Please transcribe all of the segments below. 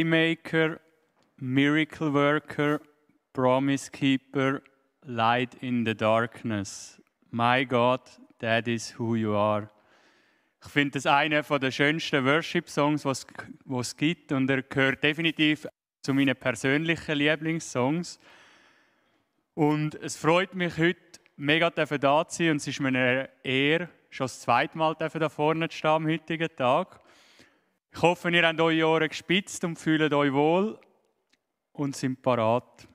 Waymaker, Miracle Worker, Promise Keeper, Light in the Darkness. My God, that is who you are. Ich finde das einer der schönsten Worship-Songs, was es gibt. Und er gehört definitiv zu meinen persönlichen Lieblingssongs. Und es freut mich heute mega da zu sein. Und es ist mir eine Ehre, schon das zweite Mal da vorne zu stehen am heutigen Tag. Ich hoffe, ihr habt eure Ohren gespitzt und fühlt euch wohl und sind parat.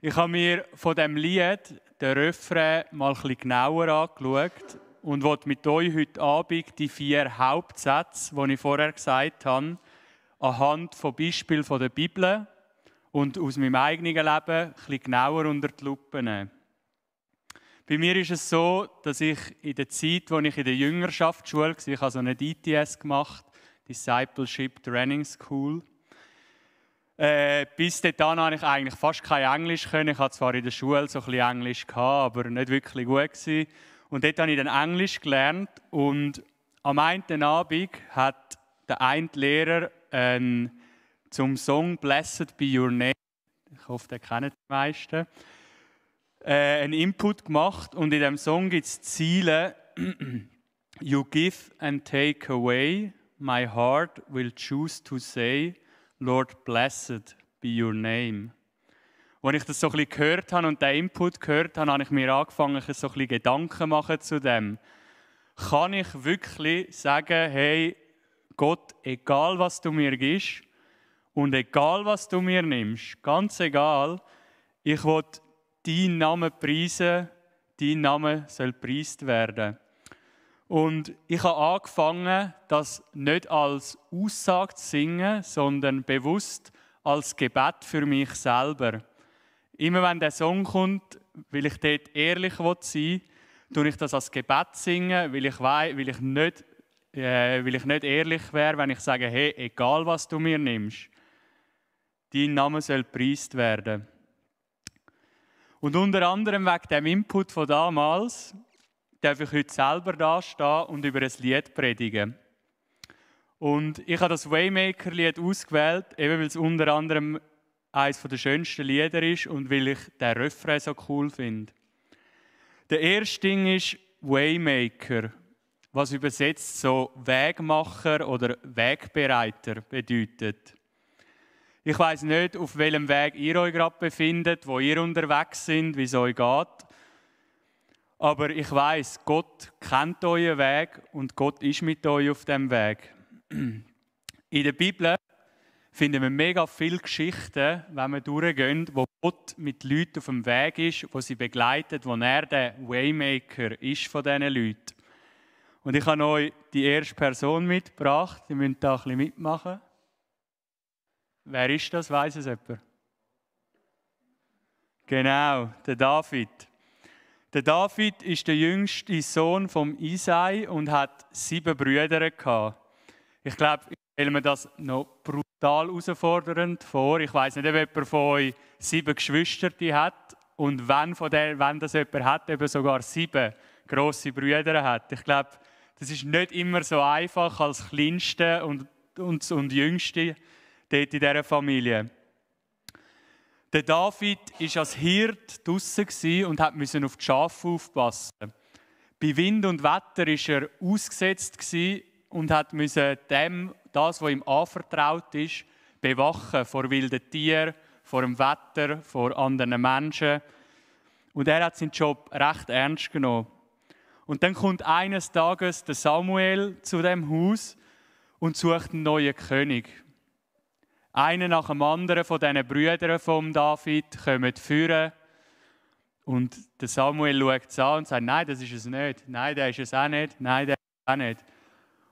Ich habe mir von dem Lied, den Refrain, mal ein bisschen genauer angeschaut und wollte mit euch heute Abend die vier Hauptsätze, die ich vorher gesagt habe, anhand von Beispielen von der Bibel und aus meinem eigenen Leben ein bisschen genauer unter die Lupe nehmen. Bei mir ist es so, dass ich in der Zeit, als ich in der Jüngerschaftsschule war, ich habe so eine ITS gemacht, Discipleship Training School. Äh, bis dahin habe ich eigentlich fast kein Englisch können. Ich hatte zwar in der Schule so ein bisschen Englisch gehabt, aber nicht wirklich gut gewesen. Und dort habe ich dann Englisch gelernt und am einen Abend hat der eine Lehrer äh, zum Song Blessed Be Your Name, ich hoffe, den kennen die meisten, äh, einen Input gemacht und in dem Song gibt es Ziele, You give and take away, my heart will choose to say, Lord, blessed be your name. Als ich das so ein gehört habe und den Input gehört habe, habe ich mir angefangen, so ein bisschen Gedanken machen zu dem. Kann ich wirklich sagen, hey, Gott, egal was du mir gibst und egal was du mir nimmst, ganz egal, ich will deinen Namen preisen, dein Name soll preist werden. Und ich habe angefangen, das nicht als Aussage zu singen, sondern bewusst als Gebet für mich selber. Immer wenn der Song kommt, weil ich dort ehrlich sein will, ich das als Gebet singen, weil ich, weiß, weil ich, nicht, äh, weil ich nicht ehrlich wäre, wenn ich sage, hey, egal was du mir nimmst, dein Name soll preist werden. Und unter anderem wegen dem Input von damals darf ich heute selber da stehen und über ein Lied predigen. Und ich habe das Waymaker-Lied ausgewählt, eben weil es unter anderem eines der schönsten Lieder ist und weil ich den Refrain so cool finde. Der erste Ding ist Waymaker, was übersetzt so Wegmacher oder Wegbereiter bedeutet. Ich weiß nicht, auf welchem Weg ihr euch gerade befindet, wo ihr unterwegs sind, wie es euch geht. Aber ich weiß, Gott kennt euren Weg und Gott ist mit euch auf dem Weg. In der Bibel finden wir mega viele Geschichten, wenn wir durchgehen, wo Gott mit Leuten auf dem Weg ist, wo sie begleitet, wo er der Waymaker ist von diesen Leuten. Und ich habe euch die erste Person mitgebracht. Ihr müsst da ein bisschen mitmachen. Wer ist das? Weiß es jemand? Genau, der David. Der David ist der jüngste Sohn vom Isai und hat sieben Brüder gehabt. Ich glaube, ich stelle mir das noch brutal herausfordernd vor. Ich weiß nicht, ob jemand von euch sieben Geschwister hat und wenn von der, wenn das jemand hat, eben sogar sieben große Brüder hat. Ich glaube, das ist nicht immer so einfach als Kleinste und, und, und Jüngste dort in dieser Familie. Der David war als Hirt draußen und musste auf die Schafe aufpassen. Bei Wind und Wetter war er ausgesetzt und musste dem, das, was ihm anvertraut ist, bewachen vor wilden Tieren, vor dem Wetter, vor anderen Menschen. Und er hat seinen Job recht ernst genommen. Und dann kommt eines Tages der Samuel zu dem Haus und sucht einen neuen König. Einer nach dem anderen von diesen Brüdern von David kommt führen. Und der Samuel schaut es an und sagt: Nein, das ist es nicht. Nein, der ist es auch nicht. Nein, der ist es auch nicht.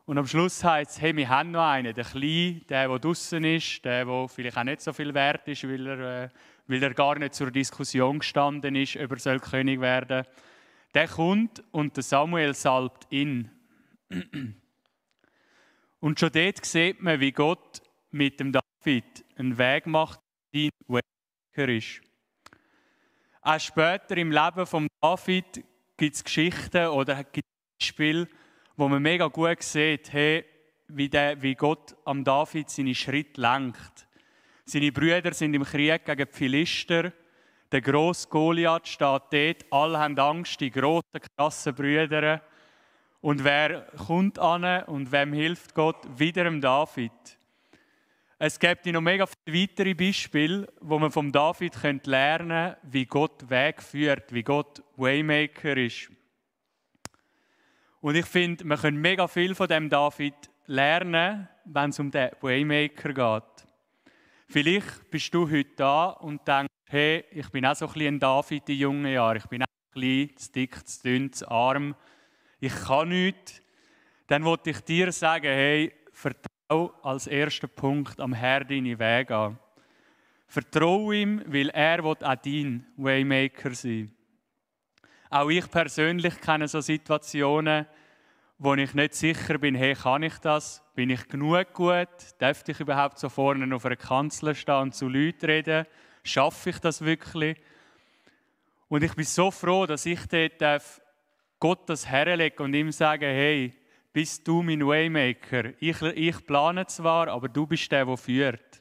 Und am Schluss heißt es: Hey, wir haben noch einen. Der Kleine, der, der draußen ist, der, der vielleicht auch nicht so viel wert ist, weil er, äh, weil er gar nicht zur Diskussion gestanden ist, ob er soll König werden soll. Der kommt und der Samuel salbt ihn. Und schon dort sieht man, wie Gott mit dem David David einen Weg macht, der ist. Auch später im Leben von David gibt es Geschichten oder gibt Beispiele, wo man mega gut sieht, hey, wie, der, wie Gott am David seine Schritte lenkt. Seine Brüder sind im Krieg gegen die Philister. Der grosse Goliath steht dort. Alle haben Angst, die großen, krassen Brüder. Und wer kommt an und wem hilft Gott? Wieder dem David. Es gibt noch mega viele weitere Beispiele, wo man vom David lernen könnte, wie Gott Weg führt, wie Gott Waymaker ist. Und ich finde, man können mega viel von dem David lernen, wenn es um den Waymaker geht. Vielleicht bist du heute da und denkst, hey, ich bin auch so ein David in jungen Jahren. Ich bin auch klein, zu dick, zu dünn, zu arm. Ich kann nichts. Dann wollte ich dir sagen, hey, vertraue auch als erster Punkt am Herr deine Wege an. Vertraue ihm, weil er wird auch dein Waymaker sein. Auch ich persönlich kenne so Situationen, wo ich nicht sicher bin, hey, kann ich das? Bin ich genug gut? Darf ich überhaupt so vorne auf einer Kanzel stehen und zu Leuten reden? Schaffe ich das wirklich? Und ich bin so froh, dass ich dort Gott das herlege und ihm sage, hey, bist du mein Waymaker. Ich, ich plane zwar, aber du bist der, der führt.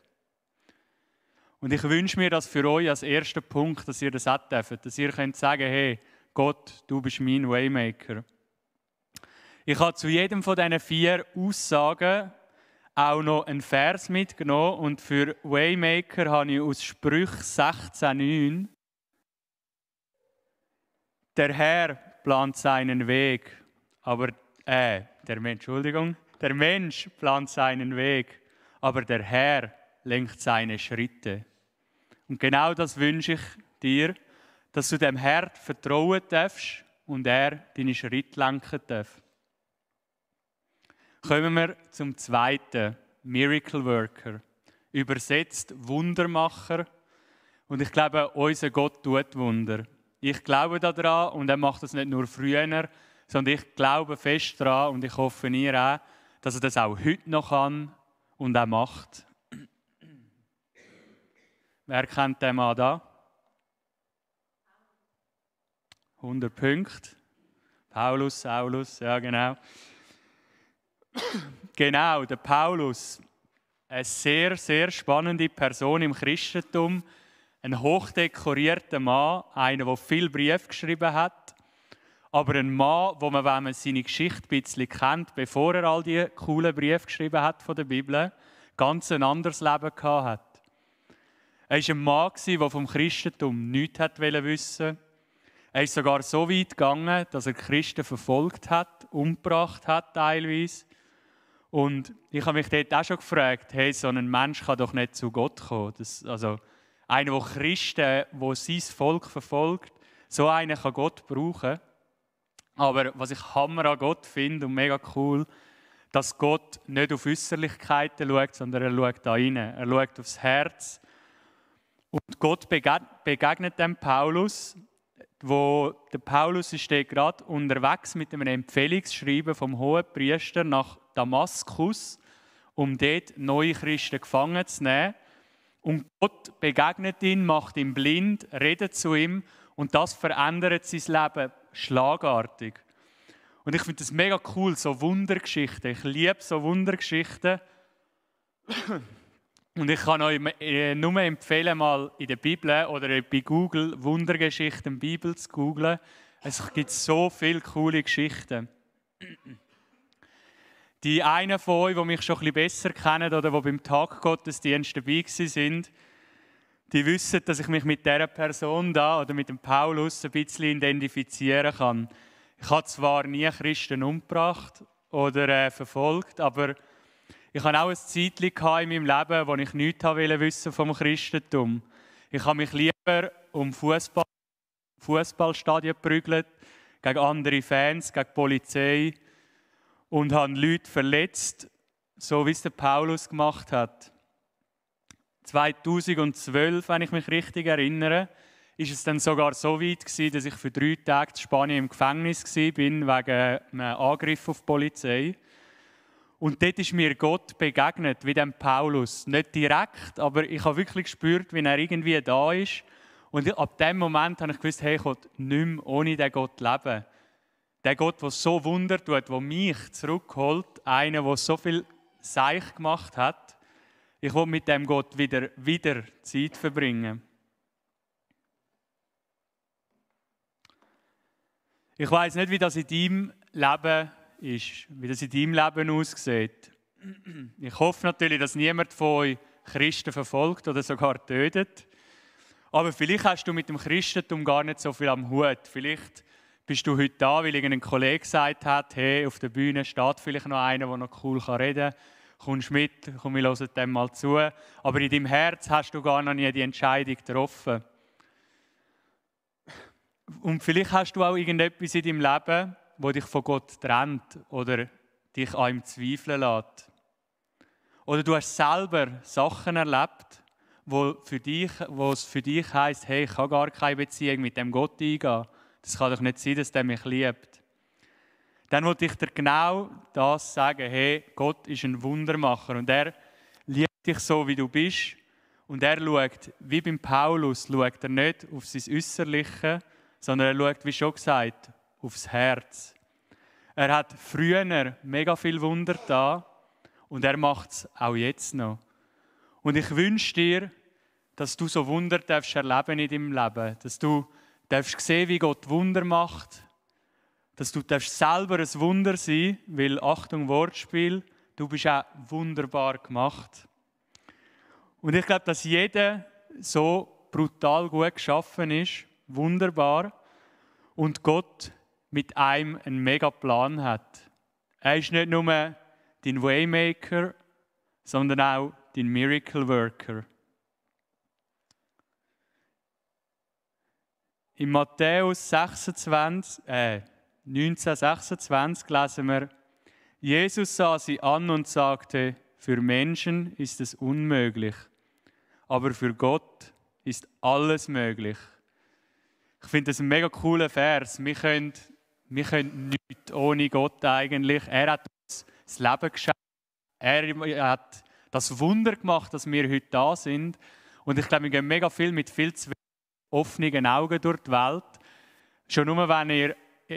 Und ich wünsche mir das für euch als ersten Punkt, dass ihr das auch dürft, dass ihr könnt sagen, hey, Gott, du bist mein Waymaker. Ich habe zu jedem von diesen vier Aussagen auch noch einen Vers mitgenommen und für Waymaker habe ich aus Sprüch 16,9 Der Herr plant seinen Weg, aber äh, der Mensch, Entschuldigung, der Mensch plant seinen Weg, aber der Herr lenkt seine Schritte. Und genau das wünsche ich dir, dass du dem Herrn vertrauen darfst und er deine Schritte lenken darf. Kommen wir zum zweiten, Miracle Worker, übersetzt Wundermacher. Und ich glaube, unser Gott tut Wunder. Ich glaube daran und er macht das nicht nur früher, sondern ich glaube fest daran und ich hoffe ihr auch, dass er das auch heute noch kann und auch macht. Wer kennt den Mann da? 100 Punkte. Paulus, Saulus, ja genau. genau, der Paulus. Eine sehr, sehr spannende Person im Christentum. Ein hochdekorierter Mann, einer, der viele Briefe geschrieben hat. Aber ein Mann, wo man, wenn man seine Geschichte ein bisschen kennt, bevor er all die coolen Briefe geschrieben hat von der Bibel, ganz ein anderes Leben gehabt hat. Er war ein Mann, der vom Christentum nichts wollte wissen Er ist sogar so weit gegangen, dass er Christen verfolgt hat, umgebracht hat teilweise. Und ich habe mich dort auch schon gefragt, hey, so ein Mensch kann doch nicht zu Gott kommen. Das, also einer, der Christen, der sein Volk verfolgt, so einen kann Gott brauchen. Aber was ich Hammer an Gott finde und mega cool, dass Gott nicht auf Äußerlichkeiten schaut, sondern er schaut da rein. Er schaut aufs Herz. Und Gott begegnet dem Paulus, wo der Paulus ist gerade unterwegs mit einem Empfehlungsschreiben vom hohen Priester nach Damaskus, um dort neue Christen gefangen zu nehmen. Und Gott begegnet ihn, macht ihn blind, redet zu ihm und das verändert sein Leben schlagartig. Und ich finde das mega cool, so Wundergeschichten. Ich liebe so Wundergeschichten. Und ich kann euch äh, nur empfehlen, mal in der Bibel oder bei Google Wundergeschichten Bibel zu googeln. Es gibt so viele coole Geschichten. Die einen von euch, die mich schon ein bisschen besser kennen oder die beim Tag Gottesdienst dabei sind, die wissen, dass ich mich mit dieser Person da oder mit dem Paulus ein bisschen identifizieren kann. Ich habe zwar nie Christen umgebracht oder äh, verfolgt, aber ich hatte auch ein Zeitchen in meinem Leben, wo ich nichts wollte wissen vom Christentum. Ich habe mich lieber um Fußball, Fußballstadien prügelt, gegen andere Fans, gegen die Polizei und habe Leute verletzt, so wie es der Paulus gemacht hat. 2012, wenn ich mich richtig erinnere, ist es dann sogar so weit gewesen, dass ich für drei Tage in Spanien im Gefängnis war, wegen äh, einem Angriff auf die Polizei. Und dort ist mir Gott begegnet, wie dem Paulus. Nicht direkt, aber ich habe wirklich gespürt, wie er irgendwie da ist. Und ab dem Moment habe ich gewusst, hey, Gott, nicht mehr ohne den Gott leben. Der Gott, der so Wunder tut, der mich zurückholt, einer, der so viel Seich gemacht hat. Ich will mit dem Gott wieder, wieder Zeit verbringen. Ich weiß nicht, wie das in deinem Leben ist, wie das in deinem Leben aussieht. Ich hoffe natürlich, dass niemand von euch Christen verfolgt oder sogar tötet. Aber vielleicht hast du mit dem Christentum gar nicht so viel am Hut. Vielleicht bist du heute da, weil irgendein Kollege gesagt hat, hey, auf der Bühne steht vielleicht noch einer, der noch cool reden kann kommst mit, komm, wir hören dem mal zu. Aber in deinem Herz hast du gar noch nie die Entscheidung getroffen. Und vielleicht hast du auch irgendetwas in deinem Leben, wo dich von Gott trennt oder dich an ihm zweifeln lässt. Oder du hast selber Sachen erlebt, wo, für dich, wo es für dich heißt, hey, ich kann gar keine Beziehung mit dem Gott eingehen. Das kann doch nicht sein, dass der mich liebt dann wollte ich dir genau das sagen: Hey, Gott ist ein Wundermacher und er liebt dich so, wie du bist. Und er schaut, wie beim Paulus, schaut er nicht auf sein Äußerliche, sondern er schaut, wie schon gesagt, aufs Herz. Er hat früher mega viel Wunder da und er macht es auch jetzt noch. Und ich wünsche dir, dass du so Wunder darfst erleben in deinem Leben, dass du darfst sehen, wie Gott Wunder macht dass du selber ein Wunder sein weil, Achtung, Wortspiel, du bist auch wunderbar gemacht. Und ich glaube, dass jeder so brutal gut geschaffen ist, wunderbar, und Gott mit einem einen mega Plan hat. Er ist nicht nur dein Waymaker, sondern auch dein Miracle Worker. In Matthäus 26, äh, 1926 lesen wir, Jesus sah sie an und sagte, für Menschen ist es unmöglich, aber für Gott ist alles möglich. Ich finde das ein mega cooler Vers. Wir können, wir können nichts ohne Gott eigentlich. Er hat uns das Leben geschenkt. Er hat das Wunder gemacht, dass wir heute da sind. Und ich glaube, wir gehen mega viel mit viel zu offenen Augen durch die Welt. Schon nur, wenn ihr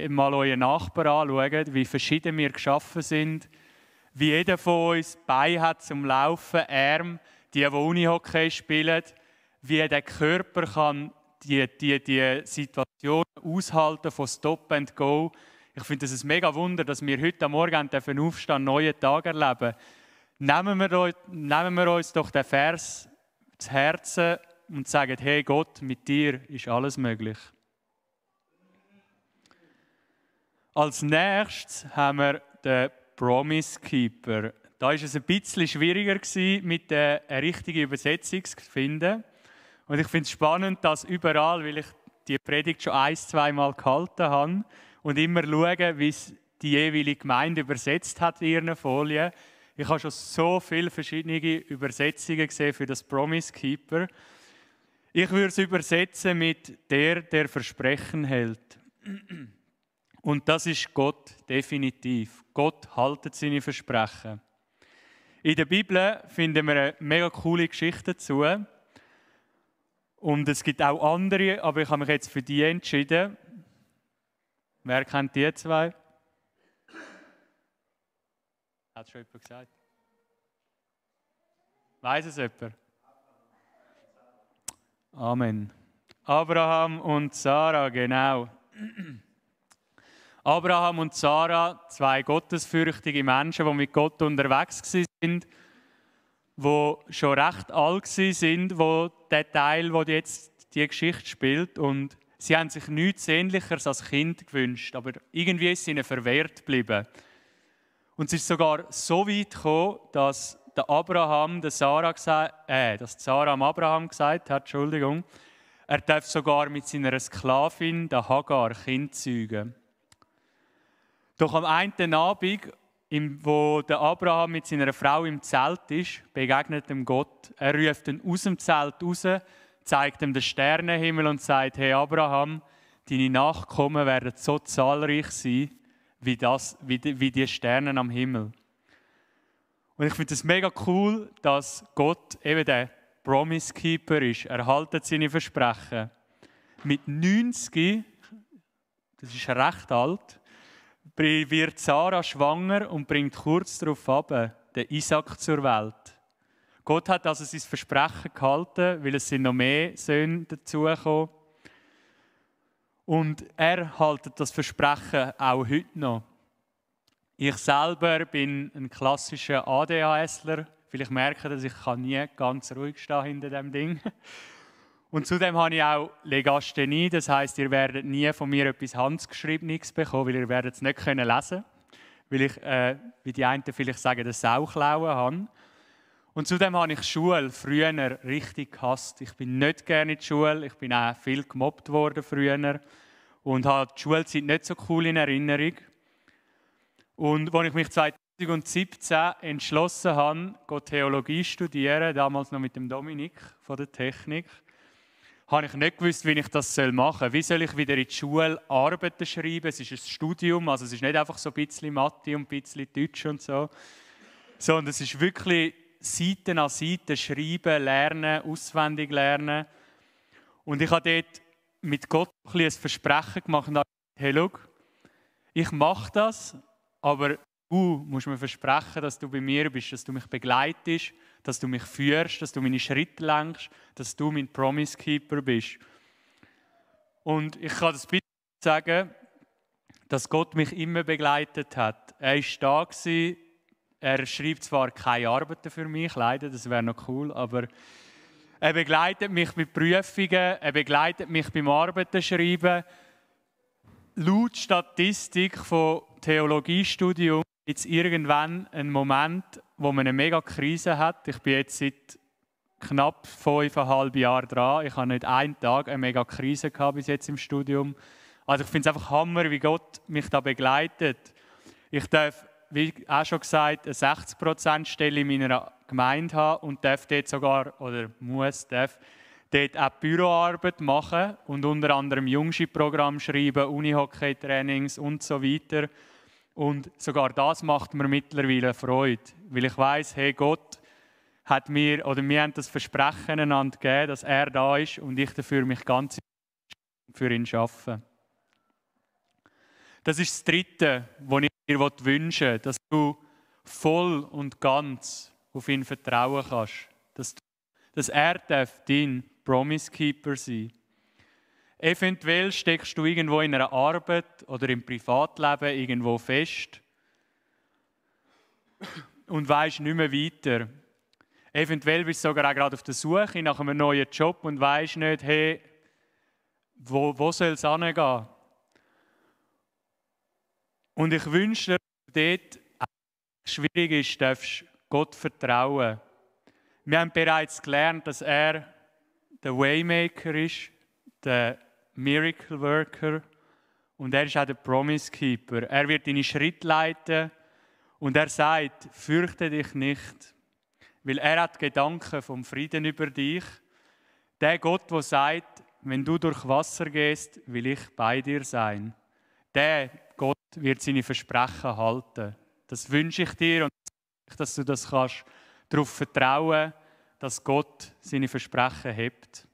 mal euren Nachbarn anschauen, wie verschieden wir geschaffen sind, wie jeder von uns Beine hat zum Laufen, Arm, die, die Unihockey spielen, wie der Körper kann die, die, die Situation aushalten von Stop and Go. Ich finde es ein mega Wunder, dass wir heute Morgen dürfen aufstehen, einen neue Tage erleben. Nehmen wir, nehmen wir uns doch den Vers zu Herzen und sagen, hey Gott, mit dir ist alles möglich. Als nächstes haben wir den Promise Keeper. Da war es ein bisschen schwieriger mit der richtigen Übersetzung zu finden. Und ich finde es spannend, dass überall, weil ich die Predigt schon ein, zweimal gehalten habe und immer schaue, wie es die jeweilige Gemeinde übersetzt hat in ihren Folien. Ich habe schon so viele verschiedene Übersetzungen gesehen für das Promise Keeper. Ich würde es übersetzen mit der, der Versprechen hält. Und das ist Gott definitiv. Gott haltet seine Versprechen. In der Bibel finden wir eine mega coole Geschichte dazu. Und es gibt auch andere, aber ich habe mich jetzt für die entschieden. Wer kennt die zwei? Hat schon jemand gesagt? Weiß es jemand? Amen. Abraham und Sarah, genau. Abraham und Sarah, zwei gottesfürchtige Menschen, die mit Gott unterwegs sind, die schon recht alt sind, wo der Teil, wo jetzt die Geschichte spielt und sie haben sich nichts Sehnlicheres als Kind gewünscht, aber irgendwie ist ihnen verwehrt geblieben. Und es ist sogar so weit gekommen, dass der Abraham, der Sarah gesagt, äh, dass Sarah am Abraham gesagt hat, Entschuldigung, er darf sogar mit seiner Sklavin, der Hagar, Kind zeugen. Doch am einen Abend, wo der Abraham mit seiner Frau im Zelt ist, begegnet ihm Gott. Er ruft ihn aus dem Zelt raus, zeigt ihm den Sternenhimmel und sagt: Hey Abraham, deine Nachkommen werden so zahlreich sein wie, das, wie, die, wie die Sterne am Himmel. Und ich finde es mega cool, dass Gott eben der Promise Keeper ist. Er haltet seine Versprechen. Mit 90, das ist recht alt, wird Sarah schwanger und bringt kurz darauf ab den Isaac zur Welt. Gott hat also sein Versprechen gehalten, weil es sind noch mehr Söhne dazugekommen. Und er hält das Versprechen auch heute noch. Ich selber bin ein klassischer ADHSler. Vielleicht merken, dass ich nie ganz ruhig stehen hinter dem Ding. Kann. Und zudem habe ich auch Legasthenie, das heißt, ihr werdet nie von mir etwas Handgeschriebenes bekommen, weil ihr werdet es nicht können lesen weil ich, äh, wie die einen vielleicht sagen, das Sauklauen habe. Und zudem habe ich Schule früher richtig gehasst. Ich bin nicht gerne in die Schule, ich bin auch viel gemobbt worden früher und habe die Schulzeit nicht so cool in Erinnerung. Und als ich mich 2017 entschlossen habe, Theologie zu studieren, damals noch mit dem Dominik von der Technik, habe ich nicht gewusst, wie ich das machen soll. Wie soll ich wieder in die Schule Arbeiten schreiben? Es ist ein Studium, also es ist nicht einfach so ein bisschen Mathe und ein bisschen Deutsch und so. Sondern es ist wirklich Seiten an Seiten schreiben, lernen, auswendig lernen. Und ich habe dort mit Gott ein, ein Versprechen gemacht. Und habe gesagt, hey, schau, ich mache das, aber du musst mir versprechen, dass du bei mir bist, dass du mich begleitest dass du mich führst, dass du meine Schritte lenkst, dass du mein Promise Keeper bist. Und ich kann das bitte sagen, dass Gott mich immer begleitet hat. Er ist da gewesen, er schreibt zwar keine Arbeiten für mich, leider, das wäre noch cool, aber er begleitet mich mit Prüfungen, er begleitet mich beim Arbeiten schreiben. Laut Statistik von Theologiestudium jetzt irgendwann einen Moment, wo man eine mega Krise hat. Ich bin jetzt seit knapp fünfeinhalb Jahren dran. Ich habe nicht einen Tag eine mega Krise gehabt bis jetzt im Studium. Also ich finde es einfach Hammer, wie Gott mich da begleitet. Ich darf, wie auch schon gesagt, eine 60%-Stelle in meiner Gemeinde haben und darf dort sogar, oder muss, darf dort auch Büroarbeit machen und unter anderem Jungschi-Programm schreiben, Unihockey-Trainings und so weiter. Und sogar das macht mir mittlerweile Freude, weil ich weiß, hey Gott hat mir oder mir haben das Versprechen einander gegeben, dass er da ist und ich dafür mich ganz für ihn schaffe. Das ist das Dritte, was ich dir wünsche, dass du voll und ganz auf ihn vertrauen kannst, dass, du, dass er dein Promise Keeper sein darf. Eventuell steckst du irgendwo in einer Arbeit oder im Privatleben irgendwo fest und weißt nicht mehr weiter. Eventuell bist du sogar auch gerade auf der Suche nach einem neuen Job und weißt nicht, hey, wo, wo soll es hingehen? Und ich wünsche dir, dass dort schwierig ist, darfst Gott vertrauen. Wir haben bereits gelernt, dass er der Waymaker ist, der Miracle Worker und er ist auch der Promise Keeper. Er wird deine Schritte leiten und er sagt, fürchte dich nicht, weil er hat Gedanken vom Frieden über dich. Der Gott, der sagt, wenn du durch Wasser gehst, will ich bei dir sein. Der Gott wird seine Versprechen halten. Das wünsche ich dir und dass du das kannst, darauf vertrauen, dass Gott seine Versprechen hebt.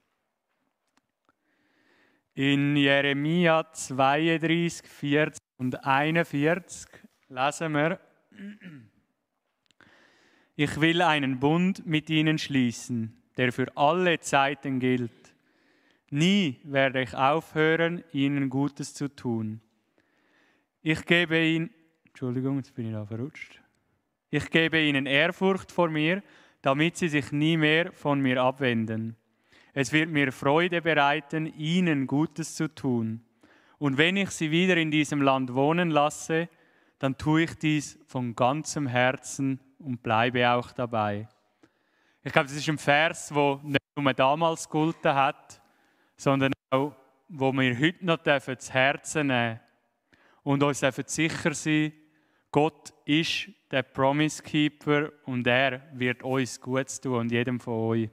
In Jeremia 32, 40 und 41 lesen wir, ich will einen Bund mit ihnen schließen, der für alle Zeiten gilt. Nie werde ich aufhören, ihnen Gutes zu tun. Ich gebe ihnen, Entschuldigung, jetzt bin ich da verrutscht. Ich gebe ihnen Ehrfurcht vor mir, damit sie sich nie mehr von mir abwenden. Es wird mir Freude bereiten, ihnen Gutes zu tun. Und wenn ich sie wieder in diesem Land wohnen lasse, dann tue ich dies von ganzem Herzen und bleibe auch dabei. Ich glaube, das ist ein Vers, wo nicht nur damals gulten hat, sondern auch, wo wir heute noch dürfen, zu Herzen nehmen und uns dürfen sicher sein, Gott ist der Promise Keeper und er wird uns Gutes tun und jedem von euch.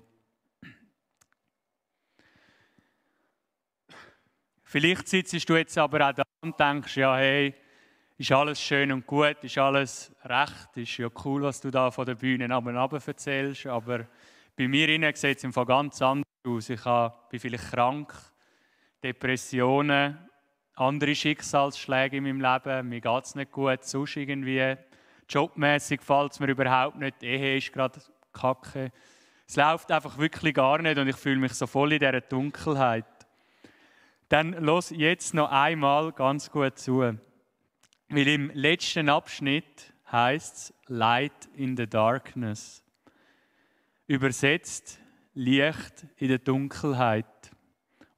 Vielleicht sitzt du jetzt aber auch da und denkst, ja, hey, ist alles schön und gut, ist alles recht, ist ja cool, was du da von der Bühne ab und ab erzählst, aber bei mir sieht es im Fall ganz anders aus. Ich bin vielleicht krank, Depressionen, andere Schicksalsschläge in meinem Leben, mir geht es nicht gut, sonst irgendwie. Jobmäßig fällt es mir überhaupt nicht, die Ehe ist gerade kacke. Es läuft einfach wirklich gar nicht und ich fühle mich so voll in dieser Dunkelheit dann los jetzt noch einmal ganz gut zu. Weil im letzten Abschnitt heißt es Light in the Darkness. Übersetzt Licht in der Dunkelheit.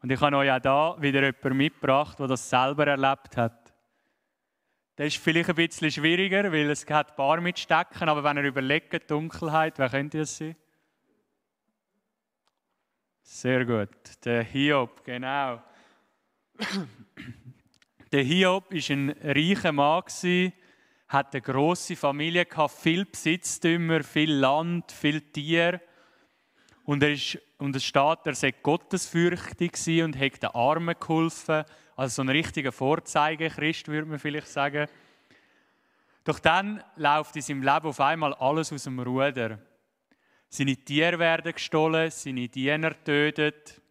Und ich habe euch auch da wieder jemanden mitgebracht, der das selber erlebt hat. Das ist vielleicht ein bisschen schwieriger, weil es hat ein paar mitstecken, aber wenn ihr überlegt, Dunkelheit, wer könnte das sein? Sehr gut, der Hiob, genau. Der Hiob war ein reicher Mann, hatte eine grosse Familie, viel Besitztümer, viel Land, viel Tier. Und, und es steht, er sei gottesfürchtig und hat den Armen geholfen. Also so ein richtiger vorzeige würde man vielleicht sagen. Doch dann läuft in seinem Leben auf einmal alles aus dem Ruder. Seine Tiere werden gestohlen, seine Diener tötet,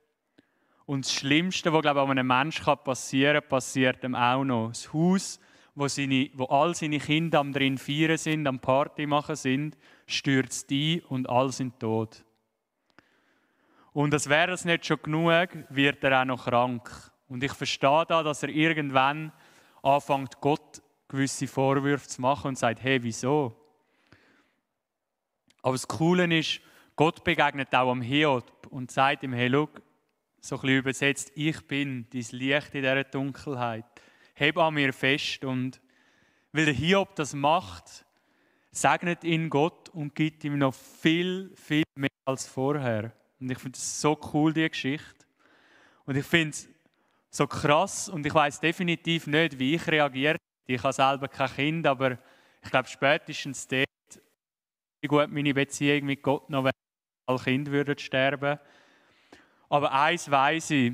und das Schlimmste, was glaube ich, einem Menschen passieren kann, passiert ihm auch noch. Das Haus, wo, seine, wo all seine Kinder am drin feiern sind, am Party machen sind, stürzt ein und alle sind tot. Und als wäre es nicht schon genug, wird er auch noch krank. Und ich verstehe da, dass er irgendwann anfängt, Gott gewisse Vorwürfe zu machen und sagt, hey, wieso? Aber das Coole ist, Gott begegnet auch am Hiob und sagt ihm, hey, look, so ein bisschen übersetzt, ich bin dein Licht in dieser Dunkelheit. Heb an mir fest und weil der Hiob das macht, segnet ihn Gott und gibt ihm noch viel, viel mehr als vorher. Und ich finde es so cool, diese Geschichte. Und ich finde es so krass und ich weiß definitiv nicht, wie ich reagiert. Ich habe selber kein Kind, aber ich glaube spätestens dort, wie gut meine Beziehung mit Gott noch wäre, als Kind würde sterben würde aber eins weiß ich,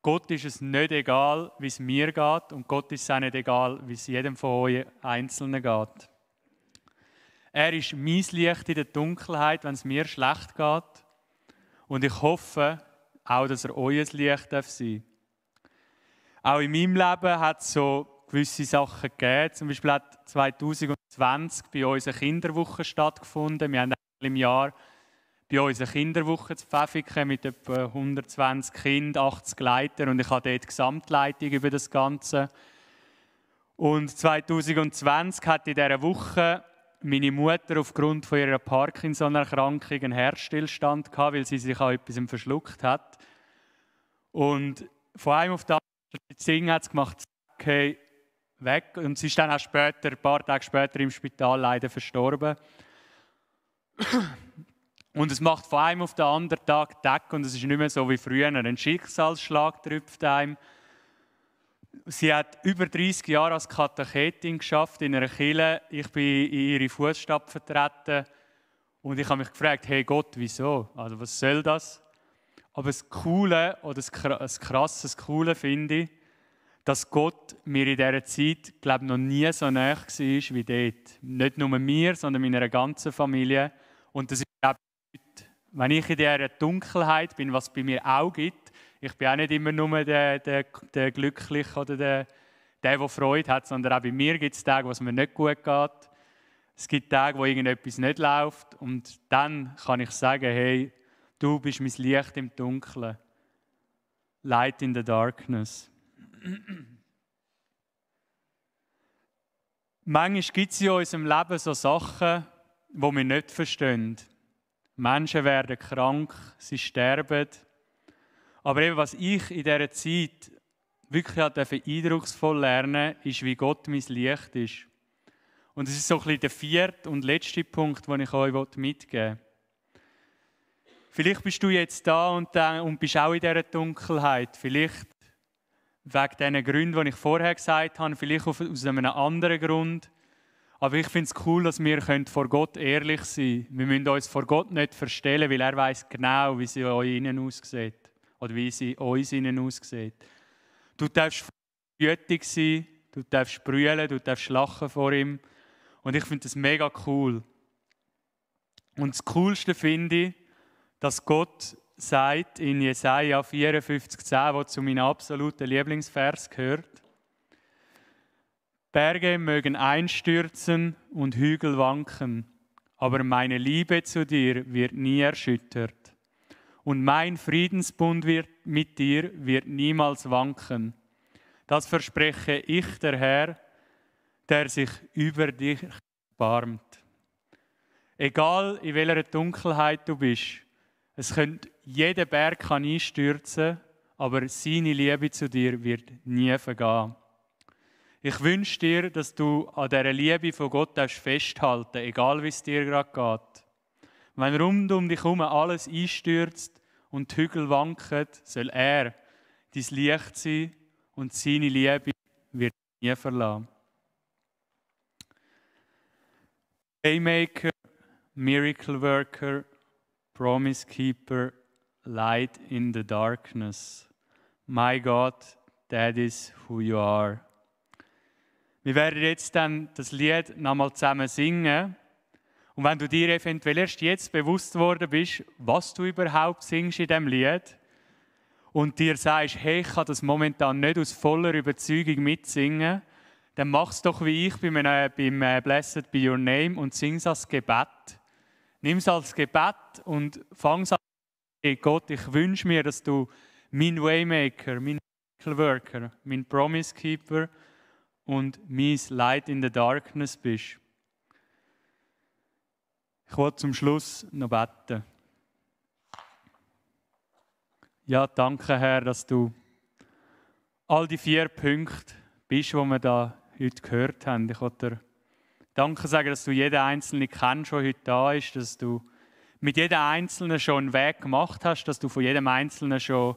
Gott ist es nicht egal, wie es mir geht und Gott ist es auch nicht egal, wie es jedem von euch Einzelnen geht. Er ist mein Licht in der Dunkelheit, wenn es mir schlecht geht. Und ich hoffe auch, dass er euer Licht sein darf Auch in meinem Leben hat es so gewisse Sachen gegeben. Zum Beispiel hat 2020 bei uns eine Kinderwoche stattgefunden. Wir haben im Jahr bei unserer Kinderwoche zu Pfäffiken mit etwa 120 Kindern, 80 Leitern und ich hatte dort die Gesamtleitung über das Ganze. Und 2020 hat in dieser Woche meine Mutter aufgrund von ihrer Parkinson-Erkrankung einen Herzstillstand gehabt, weil sie sich an etwas verschluckt hat. Und von einem auf den anderen hat es gemacht, okay, weg. Und sie ist dann auch später, ein paar Tage später im Spital leider verstorben. Und es macht von einem auf den anderen Tag Deck und es ist nicht mehr so wie früher. Ein Schicksalsschlag trüpft einem. Sie hat über 30 Jahre als Katechetin geschafft in einer Kirche. Ich bin in ihre Fußstapfen vertreten und ich habe mich gefragt, hey Gott, wieso? Also was soll das? Aber das Coole oder das Krasse, das Coole finde ich, dass Gott mir in dieser Zeit, glaube ich, noch nie so nah war wie dort. Nicht nur mir, sondern meiner ganzen Familie. Und das ist, glaube wenn ich in dieser Dunkelheit bin, was es bei mir auch gibt, ich bin auch nicht immer nur der, der, der Glückliche oder der, der, der Freude hat, sondern auch bei mir gibt es Tage, wo es mir nicht gut geht. Es gibt Tage, wo irgendetwas nicht läuft und dann kann ich sagen, hey, du bist mein Licht im Dunkeln. Light in the darkness. Manchmal gibt es in unserem Leben so Sachen, die wir nicht verstehen. Menschen werden krank, sie sterben. Aber eben, was ich in dieser Zeit wirklich halt eindrucksvoll lernen ist, wie Gott mein Licht ist. Und das ist so ein bisschen der vierte und letzte Punkt, den ich euch mitgeben will. Vielleicht bist du jetzt da und, und bist auch in dieser Dunkelheit. Vielleicht wegen diesen Gründen, die ich vorher gesagt habe, vielleicht aus einem anderen Grund. Aber ich finde es cool, dass wir vor Gott ehrlich sein können. Wir müssen uns vor Gott nicht verstellen, weil er weiß genau, wie sie euch innen aussieht. Oder wie sie uns innen aussieht. Du darfst gütig sein, du darfst brüllen, du darfst lachen vor ihm. Und ich finde das mega cool. Und das Coolste finde ich, dass Gott sagt in Jesaja 54,10, wo zu meinem absoluten Lieblingsvers gehört, Berge mögen einstürzen und Hügel wanken, aber meine Liebe zu dir wird nie erschüttert. Und mein Friedensbund wird, mit dir wird niemals wanken. Das verspreche ich, der Herr, der sich über dich erbarmt. Egal in welcher Dunkelheit du bist, es könnte jeder Berg kann einstürzen, aber seine Liebe zu dir wird nie vergehen. Ich wünsche dir, dass du an dieser Liebe von Gott festhalten darfst, egal wie es dir gerade geht. Wenn rund um dich herum alles einstürzt und die Hügel wanken, soll er dein Licht sein und seine Liebe wird nie verlassen. Waymaker, Miracle Worker, Promise Keeper, Light in the Darkness. My God, that is who you are. Wir werden jetzt dann das Lied nochmal zusammen singen. Und wenn du dir eventuell erst jetzt bewusst worden bist, was du überhaupt singst in dem Lied, und dir sagst, hey, ich kann das momentan nicht aus voller Überzeugung mitsingen, dann mach es doch wie ich beim, äh, beim äh, Blessed Be Your Name und sing es als Gebet. Nimm es als Gebet und fang es an. Hey Gott, ich wünsche mir, dass du mein Waymaker, mein Worker, mein Promise Keeper, und mein Light in the Darkness bist. Ich wollte zum Schluss noch beten. Ja, danke Herr, dass du all die vier Punkte bist, die wir da heute gehört haben. Ich wollte dir danke sagen, dass du jeden Einzelnen kennst, der heute da ist, dass du mit jedem Einzelnen schon einen Weg gemacht hast, dass du von jedem Einzelnen schon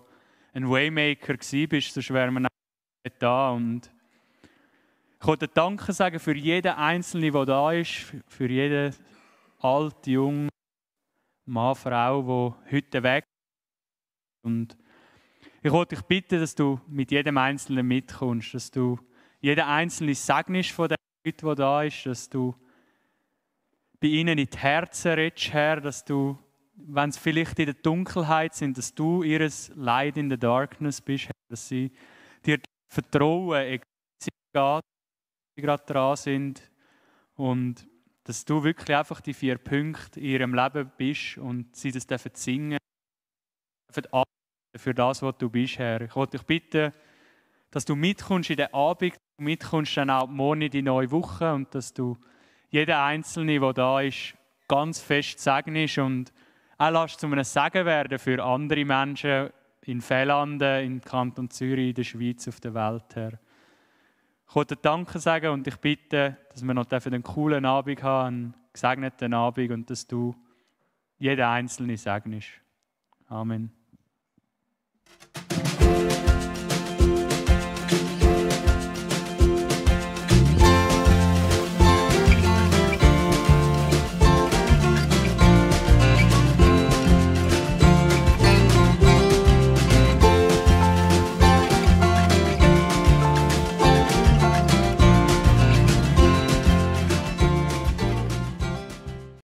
ein Waymaker gewesen bist, sonst wären wir nicht da und ich wollte Danke sagen für jeden Einzelnen, der da ist, für jeden alt, jung, Mann, Frau, der heute weg ist. Und ich wollte dich bitten, dass du mit jedem Einzelnen mitkommst, dass du jeden Einzelnen segnest von den Leuten, die da ist, dass du bei ihnen in die Herzen redest, Herr, dass du, wenn sie vielleicht in der Dunkelheit sind, dass du ihr Leid in der Darkness bist, Herr, dass sie dir vertrauen, egal wie es geht die gerade dran sind. Und dass du wirklich einfach die vier Punkte in ihrem Leben bist und sie das dürfen singen dürfen für das, was du bist, Herr. Ich wollte dich bitten, dass du mitkommst in den Abend, mitkommst dann auch morgen in die neue Woche und dass du jeden Einzelnen, der da ist, ganz fest segnest und auch lässt zu einem Segen werden für andere Menschen in Fällanden, im Kanton Zürich, in der Schweiz, auf der Welt, Herr. Ich konnte Danke sagen und ich bitte, dass wir noch einen coolen Abend haben, einen gesegneten Abend und dass du jeden Einzelnen segnest. Amen.